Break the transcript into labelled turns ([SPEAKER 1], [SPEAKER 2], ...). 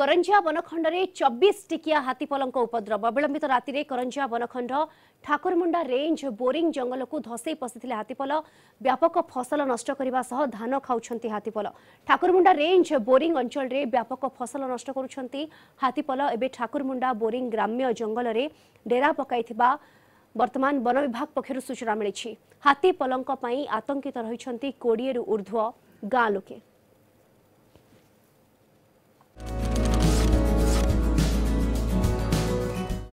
[SPEAKER 1] वनखंड बनखण्डले चबिश टिकिया हीपलको उपद्रव अविमित रातिले गरिया बनखण्ड ठाकुरमुण्डा रेज बोरिङ जङ्गलको धसै पसिथिले हीपल व्यापक फसल नष्टक धान खान्छ ठाकुरमुंडा रेंज रेञ्ज अंचल अञ्चल व्यापक फसल नष्ट हीपल एबे ठाकुरमुण्डा बोरीङ ग्राम्य जङ्गलले डेरा वन विभाग पक्ष सूचना मिले हीपल आतंकित रहे ऊर्ध्व गाँ लोके